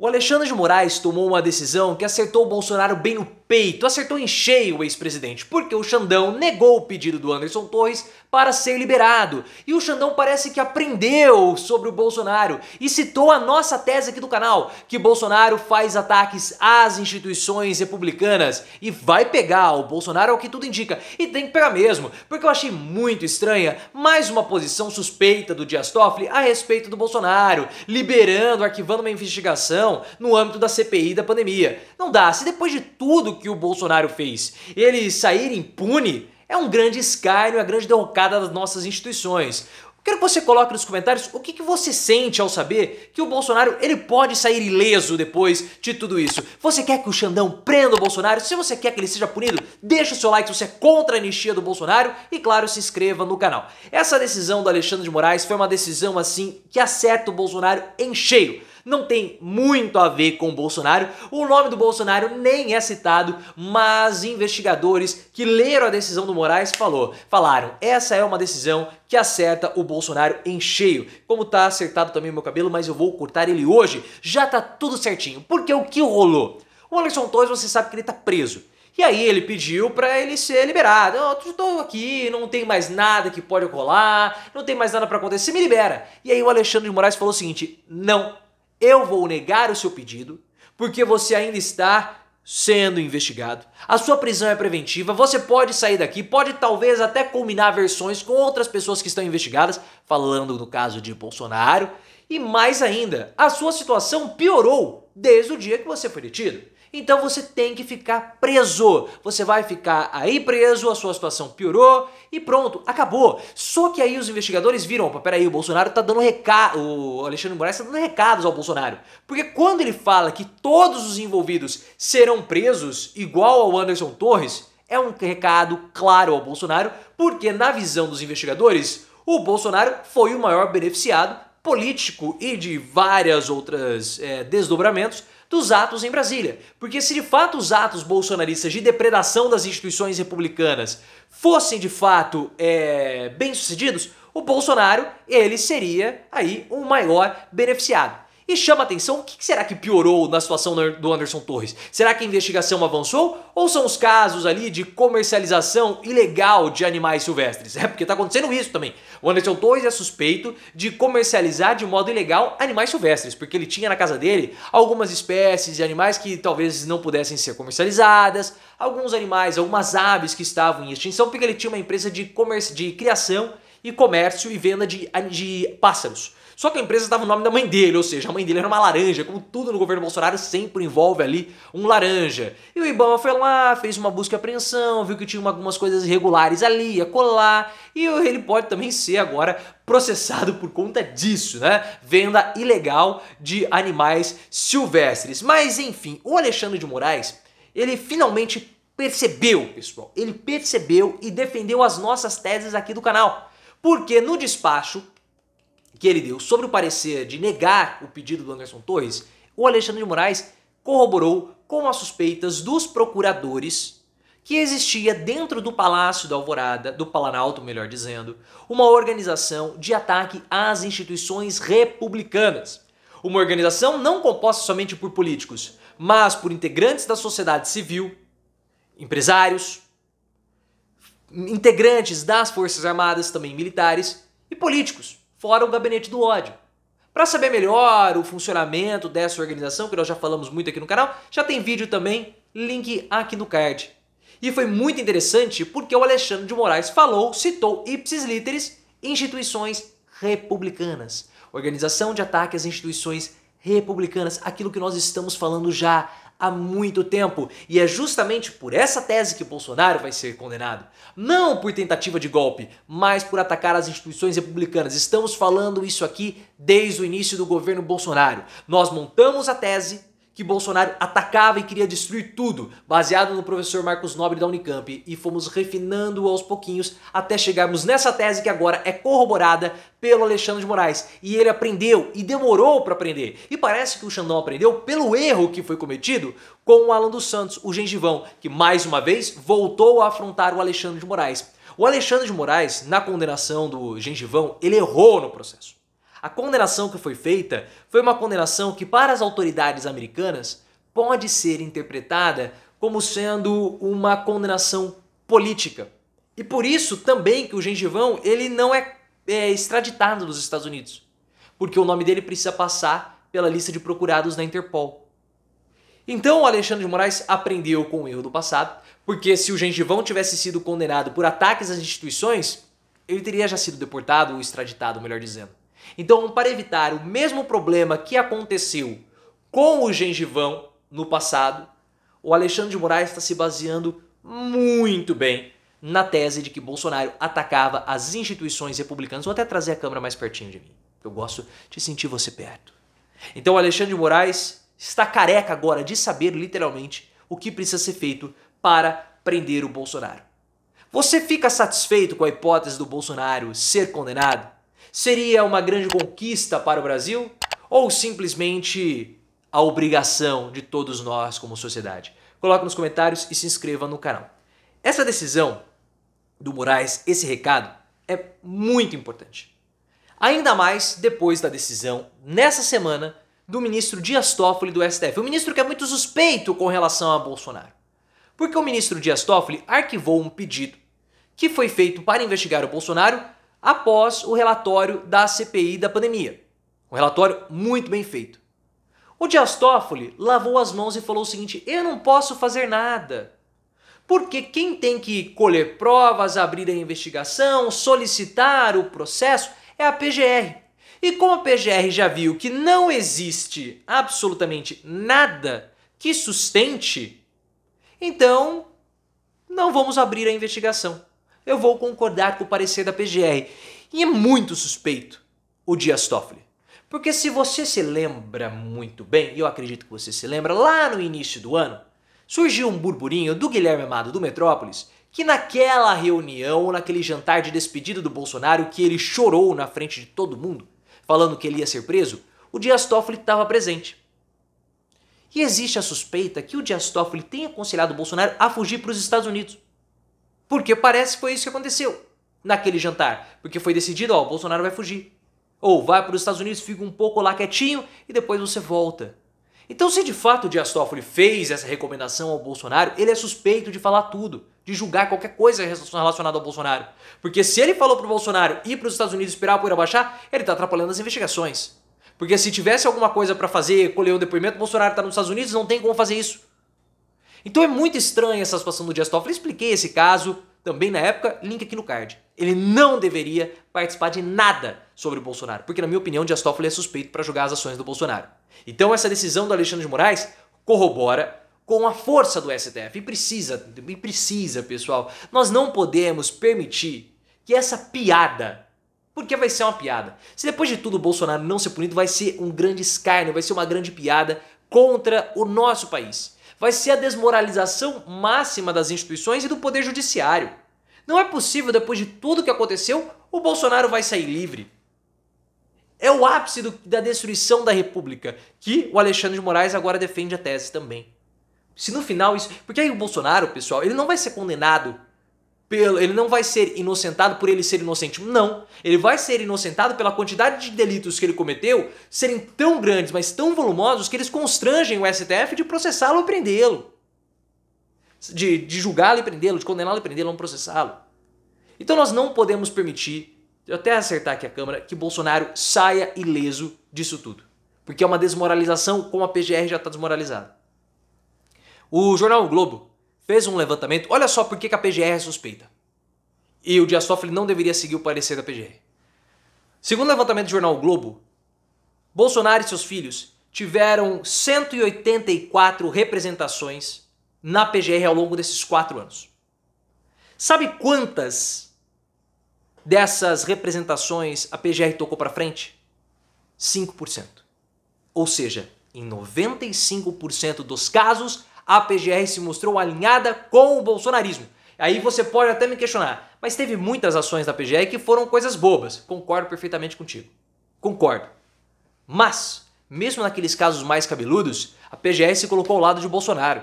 O Alexandre de Moraes tomou uma decisão que acertou o Bolsonaro bem no peito, acertou em cheio o ex-presidente, porque o Xandão negou o pedido do Anderson Torres para ser liberado. E o Xandão parece que aprendeu sobre o Bolsonaro e citou a nossa tese aqui do canal, que Bolsonaro faz ataques às instituições republicanas e vai pegar o Bolsonaro, ao é que tudo indica, e tem que pegar mesmo, porque eu achei muito estranha mais uma posição suspeita do Dias Toffoli a respeito do Bolsonaro, liberando, arquivando uma investigação no âmbito da CPI da pandemia. Não dá, se depois de tudo que o Bolsonaro fez, ele sair impune, é um grande escárnio, é a grande derrocada das nossas instituições. Quero que você coloque nos comentários o que, que, você sente ao saber que o Bolsonaro ele pode sair ileso depois de tudo isso. Você quer que o Xandão prenda o Bolsonaro? Se você quer que ele seja punido, deixa o seu like se você é contra a anistia do Bolsonaro e, claro, se inscreva no canal. Essa decisão do Alexandre de Moraes foi uma decisão assim que acerta o Bolsonaro em cheio não tem muito a ver com Bolsonaro. O nome do Bolsonaro nem é citado, mas investigadores que leram a decisão do Moraes falou, falaram: essa é uma decisão que acerta o Bolsonaro em cheio. Como tá acertado também meu cabelo, mas eu vou cortar ele hoje. Já tá tudo certinho. Porque o que rolou? O Alisson Torres, você sabe que ele tá preso. E aí ele pediu para ele ser liberado. Eu estou aqui, não tem mais nada que pode colar, não tem mais nada para acontecer, me libera. E aí o Alexandre de Moraes falou o seguinte: não, eu vou negar o seu pedido, porque você ainda está sendo investigado. A sua prisão é preventiva, você pode sair daqui, pode talvez até combinar versões com outras pessoas que estão investigadas, falando no caso de Bolsonaro, e mais ainda, a sua situação piorou desde o dia que você foi detido. Então você tem que ficar preso. Você vai ficar aí preso, a sua situação piorou e pronto, acabou. Só que aí os investigadores viram, opa, peraí, o Bolsonaro tá dando recado, o Alexandre Moraes tá dando recados ao Bolsonaro. Porque quando ele fala que todos os envolvidos serão presos, igual ao Anderson Torres, é um recado claro ao Bolsonaro, porque na visão dos investigadores, o Bolsonaro foi o maior beneficiado político e de várias outras é, desdobramentos dos atos em Brasília. Porque se de fato os atos bolsonaristas de depredação das instituições republicanas fossem de fato é, bem-sucedidos, o Bolsonaro ele seria aí o maior beneficiado. E chama atenção, o que será que piorou na situação do Anderson Torres? Será que a investigação avançou? Ou são os casos ali de comercialização ilegal de animais silvestres? É porque está acontecendo isso também. O Anderson Torres é suspeito de comercializar de modo ilegal animais silvestres, porque ele tinha na casa dele algumas espécies de animais que talvez não pudessem ser comercializadas, alguns animais, algumas aves que estavam em extinção, porque ele tinha uma empresa de, de criação e comércio e venda de, de pássaros. Só que a empresa estava no nome da mãe dele, ou seja, a mãe dele era uma laranja, como tudo no governo Bolsonaro sempre envolve ali um laranja. E o Ibama foi lá, fez uma busca e apreensão, viu que tinha algumas coisas irregulares ali, ia colar, e ele pode também ser agora processado por conta disso, né? Venda ilegal de animais silvestres. Mas enfim, o Alexandre de Moraes, ele finalmente percebeu, pessoal. Ele percebeu e defendeu as nossas teses aqui do canal. Porque no despacho que ele deu sobre o parecer de negar o pedido do Anderson Torres, o Alexandre de Moraes corroborou com as suspeitas dos procuradores que existia dentro do Palácio da Alvorada, do Planalto, melhor dizendo, uma organização de ataque às instituições republicanas. Uma organização não composta somente por políticos, mas por integrantes da sociedade civil, empresários, integrantes das Forças Armadas, também militares e políticos fora o gabinete do ódio. Para saber melhor o funcionamento dessa organização, que nós já falamos muito aqui no canal, já tem vídeo também, link aqui no card. E foi muito interessante porque o Alexandre de Moraes falou, citou ipsis literis, instituições republicanas. Organização de ataque às instituições republicanas, aquilo que nós estamos falando já há muito tempo. E é justamente por essa tese que Bolsonaro vai ser condenado. Não por tentativa de golpe, mas por atacar as instituições republicanas. Estamos falando isso aqui desde o início do governo Bolsonaro. Nós montamos a tese que Bolsonaro atacava e queria destruir tudo, baseado no professor Marcos Nobre da Unicamp, e fomos refinando aos pouquinhos até chegarmos nessa tese que agora é corroborada pelo Alexandre de Moraes. E ele aprendeu e demorou para aprender. E parece que o Xandão aprendeu pelo erro que foi cometido com o Alan dos Santos, o gengivão, que mais uma vez voltou a afrontar o Alexandre de Moraes. O Alexandre de Moraes, na condenação do gengivão, ele errou no processo. A condenação que foi feita foi uma condenação que, para as autoridades americanas, pode ser interpretada como sendo uma condenação política. E por isso também que o gengivão ele não é, é extraditado dos Estados Unidos, porque o nome dele precisa passar pela lista de procurados na Interpol. Então o Alexandre de Moraes aprendeu com o erro do passado, porque se o gengivão tivesse sido condenado por ataques às instituições, ele teria já sido deportado ou extraditado, melhor dizendo. Então, para evitar o mesmo problema que aconteceu com o gengivão no passado, o Alexandre de Moraes está se baseando muito bem na tese de que Bolsonaro atacava as instituições republicanas. Vou até trazer a câmera mais pertinho de mim. Eu gosto de sentir você perto. Então, o Alexandre de Moraes está careca agora de saber literalmente o que precisa ser feito para prender o Bolsonaro. Você fica satisfeito com a hipótese do Bolsonaro ser condenado? Seria uma grande conquista para o Brasil? Ou simplesmente a obrigação de todos nós como sociedade? Coloque nos comentários e se inscreva no canal. Essa decisão do Moraes, esse recado, é muito importante. Ainda mais depois da decisão, nessa semana, do ministro Dias Toffoli do STF. O um ministro que é muito suspeito com relação a Bolsonaro. Porque o ministro Dias Toffoli arquivou um pedido que foi feito para investigar o Bolsonaro após o relatório da CPI da pandemia. Um relatório muito bem feito. O Dias Toffoli lavou as mãos e falou o seguinte: eu não posso fazer nada. Porque quem tem que colher provas, abrir a investigação, solicitar o processo é a PGR. E como a PGR já viu que não existe absolutamente nada que sustente, então não vamos abrir a investigação eu vou concordar com o parecer da PGR. E é muito suspeito o Dias Toffoli. Porque se você se lembra muito bem, e eu acredito que você se lembra, lá no início do ano, surgiu um burburinho do Guilherme Amado do Metrópolis que naquela reunião, ou naquele jantar de despedida do Bolsonaro que ele chorou na frente de todo mundo, falando que ele ia ser preso, o Dias Toffoli estava presente. E existe a suspeita que o Dias Toffoli tenha aconselhado o Bolsonaro a fugir para os Estados Unidos. Porque parece que foi isso que aconteceu naquele jantar. Porque foi decidido, ó, o Bolsonaro vai fugir. Ou vai para os Estados Unidos, fica um pouco lá quietinho e depois você volta. Então, se de fato o Dias Toffoli fez essa recomendação ao Bolsonaro, ele é suspeito de falar tudo, de julgar qualquer coisa relacionada ao Bolsonaro. Porque se ele falou para o Bolsonaro ir para os Estados Unidos esperar a poeira baixar, ele está atrapalhando as investigações. Porque se tivesse alguma coisa para fazer, colher um depoimento, Bolsonaro está nos Estados Unidos, não tem como fazer isso. Então é muito estranha essa situação do Dias Toffoli. expliquei esse caso também na época, link aqui no card. Ele não deveria participar de nada sobre o Bolsonaro, porque na minha opinião Dias Toffoli é suspeito para julgar as ações do Bolsonaro. Então essa decisão do Alexandre de Moraes corrobora com a força do STF e precisa, e precisa, pessoal. Nós não podemos permitir que essa piada porque vai ser uma piada. Se depois de tudo o Bolsonaro não ser punido, vai ser um grande escárnio, vai ser uma grande piada contra o nosso país vai ser a desmoralização máxima das instituições e do poder judiciário. Não é possível, depois de tudo que aconteceu, o Bolsonaro vai sair livre. É o ápice do, da destruição da República, que o Alexandre de Moraes agora defende a tese também. Se no final isso. Porque aí o Bolsonaro, pessoal, ele não vai ser condenado pelo, ele não vai ser inocentado por ele ser inocente. Não. Ele vai ser inocentado pela quantidade de delitos que ele cometeu serem tão grandes, mas tão volumosos, que eles constrangem o STF de processá-lo ou prendê-lo. De, de julgá-lo e prendê-lo, de condená-lo e prendê-lo, não processá-lo. Então nós não podemos permitir, até acertar aqui a Câmara, que Bolsonaro saia ileso disso tudo. Porque é uma desmoralização como a PGR já está desmoralizada. O jornal o Globo fez um levantamento. Olha só por que a PGR é suspeita. E o Dias Toffoli não deveria seguir o parecer da PGR. Segundo o levantamento do jornal o Globo, Bolsonaro e seus filhos tiveram 184 representações na PGR ao longo desses quatro anos. Sabe quantas dessas representações a PGR tocou para frente? 5%. Ou seja, em 95% dos casos, a PGR se mostrou alinhada com o bolsonarismo. Aí você pode até me questionar, mas teve muitas ações da PGR que foram coisas bobas. Concordo perfeitamente contigo. Concordo. Mas, mesmo naqueles casos mais cabeludos, a PGR se colocou ao lado de Bolsonaro.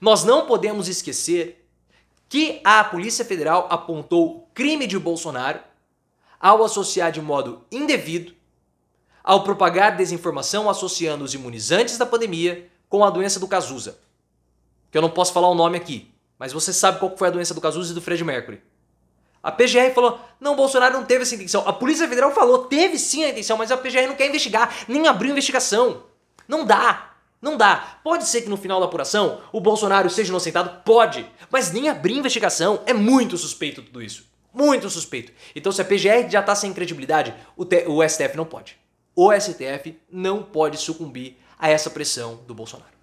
Nós não podemos esquecer que a Polícia Federal apontou crime de Bolsonaro ao associar de modo indevido, ao propagar desinformação associando os imunizantes da pandemia com a doença do Cazuza que eu não posso falar o nome aqui, mas você sabe qual foi a doença do Cazuza e do Fred Mercury. A PGR falou: não, Bolsonaro não teve essa intenção. A Polícia Federal falou: teve sim a intenção, mas a PGR não quer investigar, nem abriu investigação. Não dá. Não dá. Pode ser que no final da apuração o Bolsonaro seja inocentado? Pode. Mas nem abrir investigação. É muito suspeito tudo isso. Muito suspeito. Então, se a PGR já está sem credibilidade, o, o STF não pode. O STF não pode sucumbir a essa pressão do Bolsonaro.